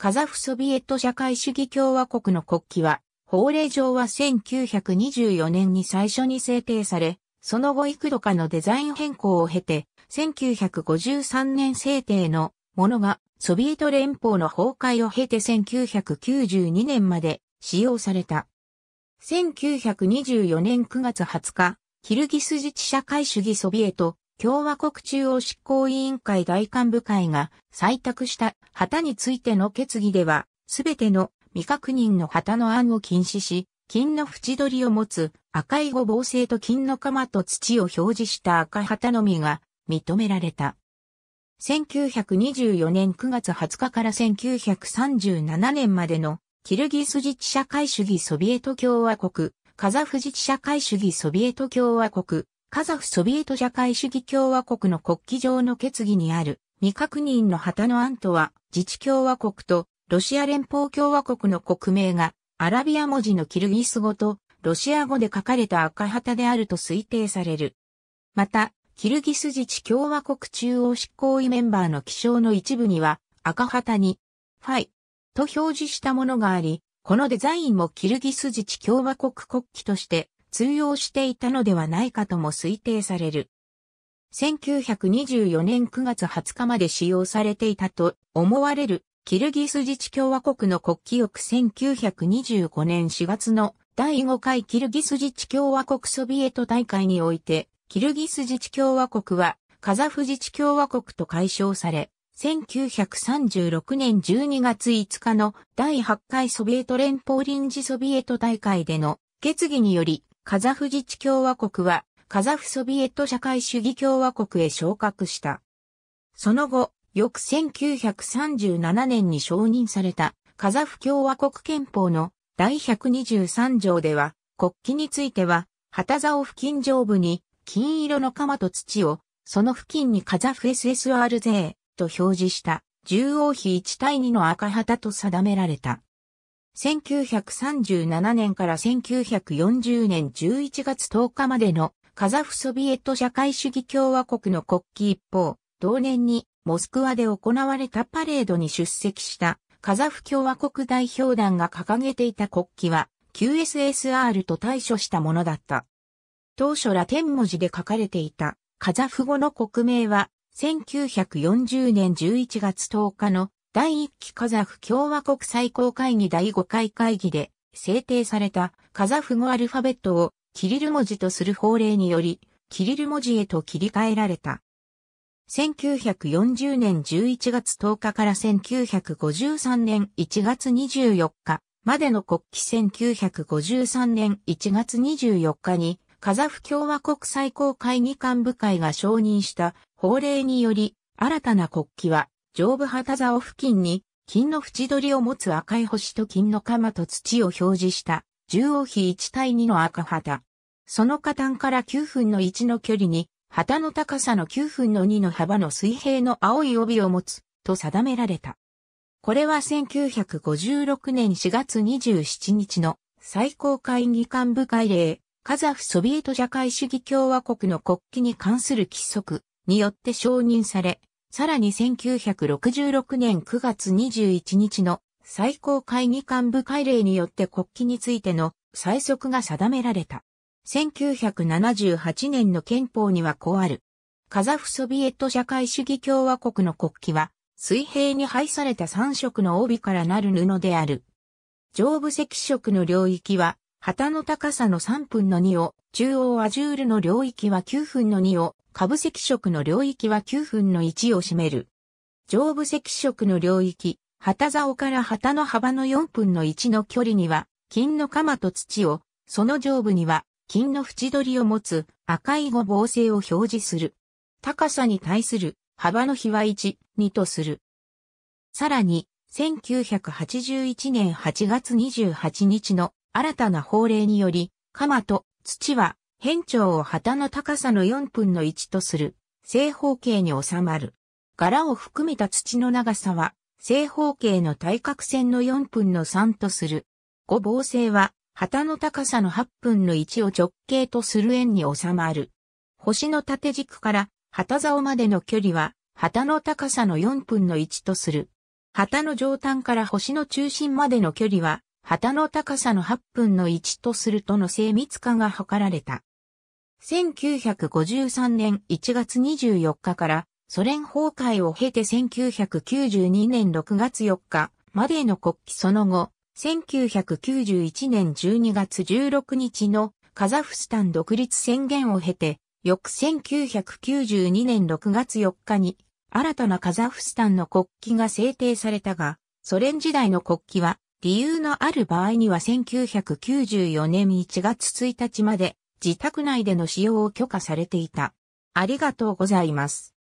カザフソビエト社会主義共和国の国旗は、法令上は1924年に最初に制定され、その後幾度かのデザイン変更を経て、1953年制定のものがソビエト連邦の崩壊を経て1992年まで使用された。1924年9月20日、キルギス自治社会主義ソビエト共和国中央執行委員会大幹部会が採択した旗についての決議では、すべての未確認の旗の案を禁止し、金の縁取りを持つ赤いごぼう製と金の釜と土を表示した赤旗のみが認められた。1924年9月20日から1937年までのキルギス自治社会主義ソビエト共和国、カザフ自治社会主義ソビエト共和国、カザフソビエト社会主義共和国の国旗上の決議にある未確認の旗の案とは自治共和国とロシア連邦共和国の国名がアラビア文字のキルギス語とロシア語で書かれた赤旗であると推定される。また、キルギス自治共和国中央執行委メンバーの記章の一部には赤旗にファイと表示したものがあり、このデザインもキルギス自治共和国国旗として通用していたのではないかとも推定される。1924年9月20日まで使用されていたと思われるキルギス自治共和国の国旗翼1925年4月の第5回キルギス自治共和国ソビエト大会において、キルギス自治共和国はカザフ自治共和国と解消され、1936年12月5日の第8回ソビエト連邦臨時ソビエト大会での決議によりカザフ自治共和国は、カザフソビエト社会主義共和国へ昇格した。その後、翌1937年に承認されたカザフ共和国憲法の第123条では、国旗については、旗竿付近上部に金色の鎌と土を、その付近にカザフ SSR 税と表示した、中央比1対2の赤旗と定められた。1937年から1940年11月10日までのカザフソビエト社会主義共和国の国旗一方、同年にモスクワで行われたパレードに出席したカザフ共和国代表団が掲げていた国旗は QSSR と対処したものだった。当初ラテン文字で書かれていたカザフ語の国名は1940年11月10日の第1期カザフ共和国最高会議第5回会議で制定されたカザフ語アルファベットをキリル文字とする法令によりキリル文字へと切り替えられた。1940年11月10日から1953年1月24日までの国旗1953年1月24日にカザフ共和国最高会議幹部会が承認した法令により新たな国旗は上部旗竿付近に、金の縁取りを持つ赤い星と金の鎌と土を表示した、縦横比1対2の赤旗。その下端から9分の1の距離に、旗の高さの9分の2の幅の水平の青い帯を持つ、と定められた。これは1956年4月27日の最高会議幹部会令、カザフソビエト社会主義共和国の国旗に関する規則によって承認され、さらに1966年9月21日の最高会議幹部会令によって国旗についての最速が定められた。1978年の憲法にはこうある。カザフソビエト社会主義共和国の国旗は、水平に配された3色の帯からなる布である。上部赤色の領域は、旗の高さの3分の2を、中央アジュールの領域は9分の2を、下部赤色の領域は9分の1を占める。上部赤色の領域、旗竿から旗の幅の4分の1の距離には、金の鎌と土を、その上部には、金の縁取りを持つ赤い五芒星を表示する。高さに対する幅の比は1、2とする。さらに、1981年8月28日の新たな法令により、鎌と土は、辺長を旗の高さの4分の1とする、正方形に収まる。柄を含めた土の長さは、正方形の対角線の4分の3とする。五房星は、旗の高さの8分の1を直径とする円に収まる。星の縦軸から旗竿までの距離は、旗の高さの4分の1とする。旗の上端から星の中心までの距離は、旗の高さの8分の1とするとの精密化が図られた。1953年1月24日からソ連崩壊を経て1992年6月4日までの国旗その後、1991年12月16日のカザフスタン独立宣言を経て、翌1992年6月4日に新たなカザフスタンの国旗が制定されたが、ソ連時代の国旗は理由のある場合には1994年1月1日まで自宅内での使用を許可されていた。ありがとうございます。